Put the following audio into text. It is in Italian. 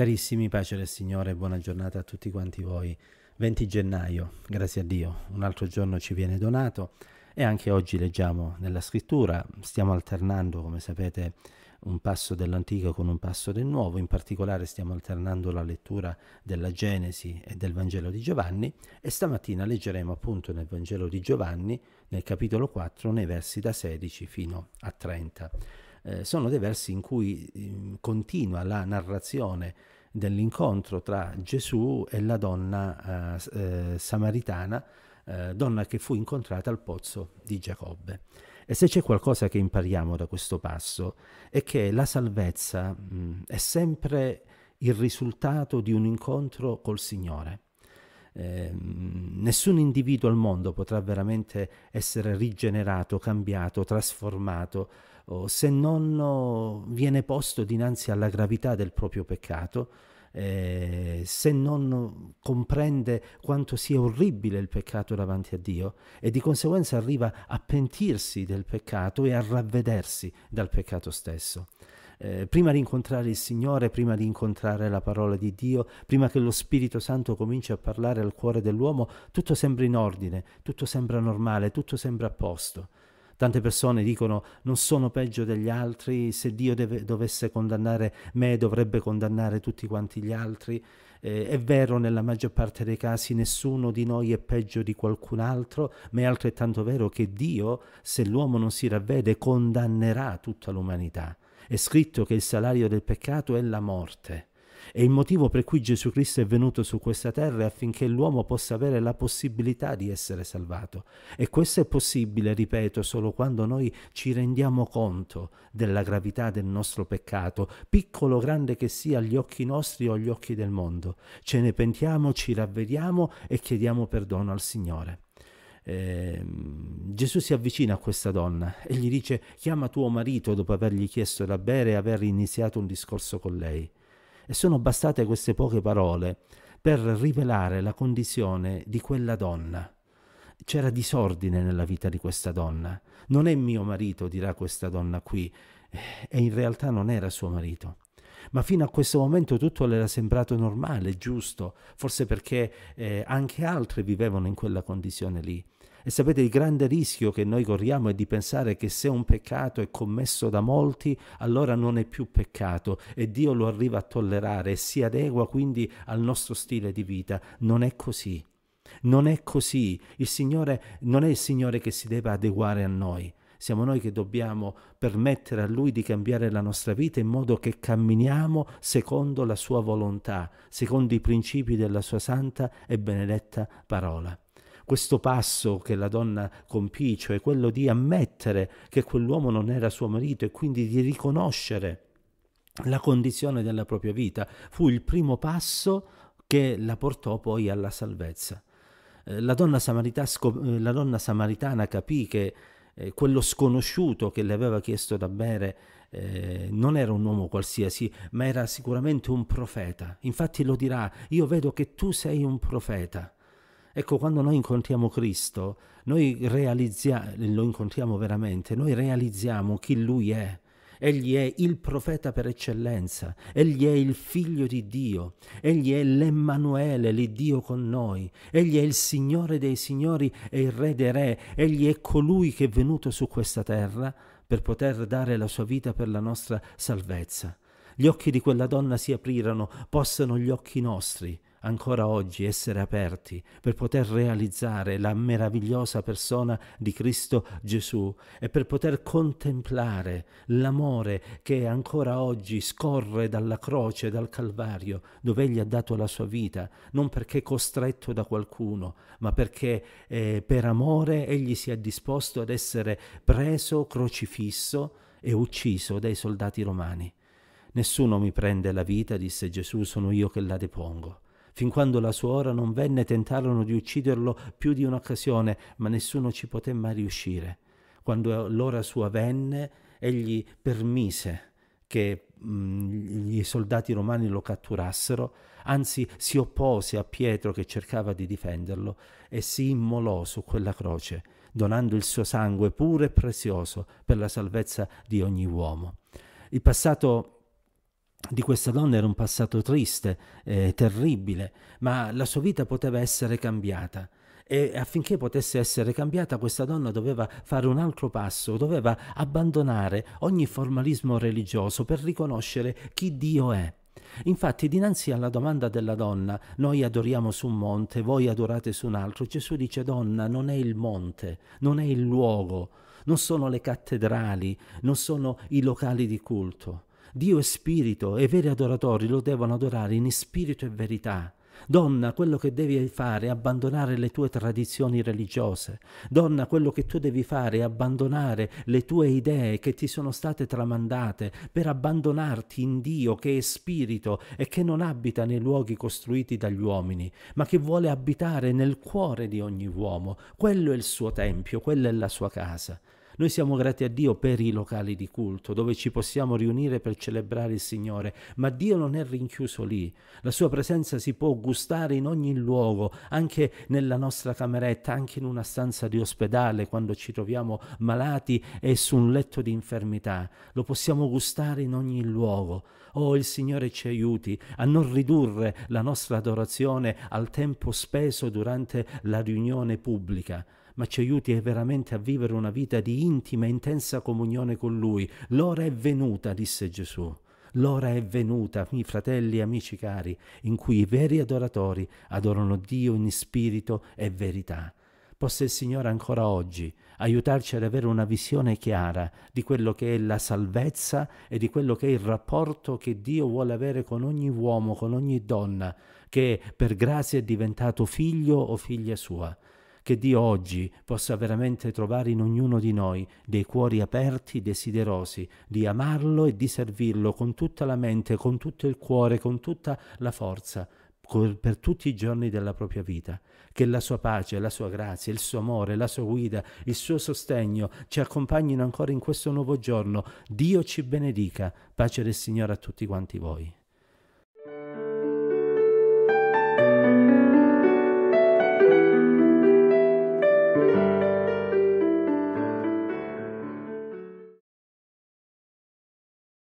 Carissimi, pace del Signore, buona giornata a tutti quanti voi. 20 gennaio, grazie a Dio, un altro giorno ci viene donato e anche oggi leggiamo nella scrittura, stiamo alternando, come sapete, un passo dell'Antico con un passo del Nuovo, in particolare stiamo alternando la lettura della Genesi e del Vangelo di Giovanni e stamattina leggeremo appunto nel Vangelo di Giovanni, nel capitolo 4, nei versi da 16 fino a 30. Eh, sono dei versi in cui eh, continua la narrazione dell'incontro tra Gesù e la donna eh, eh, samaritana, eh, donna che fu incontrata al pozzo di Giacobbe. E se c'è qualcosa che impariamo da questo passo è che la salvezza mh, mm, è sempre il risultato di un incontro col Signore. Eh, mm, nessun individuo al mondo potrà veramente essere rigenerato, cambiato, trasformato se non viene posto dinanzi alla gravità del proprio peccato, eh, se non comprende quanto sia orribile il peccato davanti a Dio e di conseguenza arriva a pentirsi del peccato e a ravvedersi dal peccato stesso. Eh, prima di incontrare il Signore, prima di incontrare la parola di Dio, prima che lo Spirito Santo cominci a parlare al cuore dell'uomo, tutto sembra in ordine, tutto sembra normale, tutto sembra a posto. Tante persone dicono non sono peggio degli altri, se Dio deve, dovesse condannare me dovrebbe condannare tutti quanti gli altri. Eh, è vero, nella maggior parte dei casi nessuno di noi è peggio di qualcun altro, ma è altrettanto vero che Dio, se l'uomo non si ravvede, condannerà tutta l'umanità. È scritto che il salario del peccato è la morte. È il motivo per cui Gesù Cristo è venuto su questa terra affinché l'uomo possa avere la possibilità di essere salvato. E questo è possibile, ripeto, solo quando noi ci rendiamo conto della gravità del nostro peccato, piccolo o grande che sia agli occhi nostri o agli occhi del mondo. Ce ne pentiamo, ci ravvediamo e chiediamo perdono al Signore. Eh, Gesù si avvicina a questa donna e gli dice chiama tuo marito dopo avergli chiesto da bere e aver iniziato un discorso con lei e sono bastate queste poche parole per rivelare la condizione di quella donna. C'era disordine nella vita di questa donna. Non è mio marito, dirà questa donna qui, eh, e in realtà non era suo marito. Ma fino a questo momento tutto le era sembrato normale, giusto, forse perché eh, anche altri vivevano in quella condizione lì. E sapete, il grande rischio che noi corriamo è di pensare che se un peccato è commesso da molti, allora non è più peccato e Dio lo arriva a tollerare e si adegua quindi al nostro stile di vita. Non è così. Non è così. Il Signore non è il Signore che si deve adeguare a noi. Siamo noi che dobbiamo permettere a Lui di cambiare la nostra vita in modo che camminiamo secondo la Sua volontà, secondo i principi della Sua santa e benedetta parola questo passo che la donna compì, cioè quello di ammettere che quell'uomo non era suo marito e quindi di riconoscere la condizione della propria vita, fu il primo passo che la portò poi alla salvezza. Eh, la donna, eh, la donna samaritana capì che eh, quello sconosciuto che le aveva chiesto da bere eh, non era un uomo qualsiasi, ma era sicuramente un profeta. Infatti lo dirà, io vedo che tu sei un profeta. Ecco, quando noi incontriamo Cristo, noi realizziamo, lo incontriamo veramente, noi realizziamo chi Lui è. Egli è il profeta per eccellenza, egli è il figlio di Dio, egli è l'Emmanuele, l'Iddio con noi, egli è il Signore dei Signori e il Re dei Re, egli è colui che è venuto su questa terra per poter dare la sua vita per la nostra salvezza. Gli occhi di quella donna si aprirono, possano gli occhi nostri ancora oggi essere aperti per poter realizzare la meravigliosa persona di Cristo Gesù e per poter contemplare l'amore che ancora oggi scorre dalla croce, dal Calvario, dove egli ha dato la sua vita, non perché costretto da qualcuno, ma perché eh, per amore egli si è disposto ad essere preso, crocifisso e ucciso dai soldati romani. Nessuno mi prende la vita, disse Gesù, sono io che la depongo. Fin quando la sua ora non venne tentarono di ucciderlo più di un'occasione, ma nessuno ci poté mai riuscire. Quando l'ora sua venne, egli permise che mh, mm, i soldati romani lo catturassero, anzi si oppose a Pietro che cercava di difenderlo e si immolò su quella croce, donando il suo sangue puro e prezioso per la salvezza di ogni uomo. Il passato di questa donna era un passato triste, eh, terribile, ma la sua vita poteva essere cambiata. E affinché potesse essere cambiata, questa donna doveva fare un altro passo, doveva abbandonare ogni formalismo religioso per riconoscere chi Dio è. Infatti, dinanzi alla domanda della donna, noi adoriamo su un monte, voi adorate su un altro, Gesù dice, donna, non è il monte, non è il luogo, non sono le cattedrali, non sono i locali di culto Dio è spirito e i veri adoratori lo devono adorare in spirito e verità. Donna, quello che devi fare è abbandonare le tue tradizioni religiose. Donna, quello che tu devi fare è abbandonare le tue idee che ti sono state tramandate per abbandonarti in Dio che è spirito e che non abita nei luoghi costruiti dagli uomini, ma che vuole abitare nel cuore di ogni uomo. Quello è il suo tempio, quella è la sua casa. Noi siamo grati a Dio per i locali di culto, dove ci possiamo riunire per celebrare il Signore, ma Dio non è rinchiuso lì. La sua presenza si può gustare in ogni luogo, anche nella nostra cameretta, anche in una stanza di ospedale, quando ci troviamo malati e su un letto di infermità. Lo possiamo gustare in ogni luogo. Oh, il Signore ci aiuti a non ridurre la nostra adorazione al tempo speso durante la riunione pubblica, ma ci aiuti veramente a vivere una vita di intima e intensa comunione con Lui. L'ora è venuta, disse Gesù. L'ora è venuta, miei fratelli e amici cari, in cui i veri adoratori adorano Dio in spirito e verità. Possa il Signore ancora oggi aiutarci ad avere una visione chiara di quello che è la salvezza e di quello che è il rapporto che Dio vuole avere con ogni uomo, con ogni donna, che per grazia è diventato figlio o figlia sua che Dio oggi possa veramente trovare in ognuno di noi dei cuori aperti, desiderosi di amarlo e di servirlo con tutta la mente, con tutto il cuore, con tutta la forza per tutti i giorni della propria vita, che la sua pace, la sua grazia, il suo amore, la sua guida, il suo sostegno ci accompagnino ancora in questo nuovo giorno. Dio ci benedica. Pace del Signore a tutti quanti voi.